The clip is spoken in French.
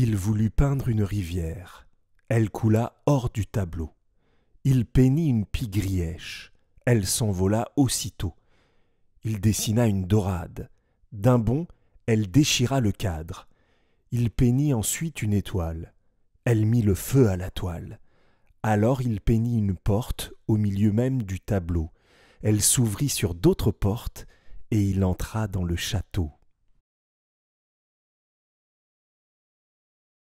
Il voulut peindre une rivière. Elle coula hors du tableau. Il peignit une pie Elle s'envola aussitôt. Il dessina une dorade. D'un bond, elle déchira le cadre. Il peignit ensuite une étoile. Elle mit le feu à la toile. Alors il peignit une porte au milieu même du tableau. Elle s'ouvrit sur d'autres portes, et il entra dans le château.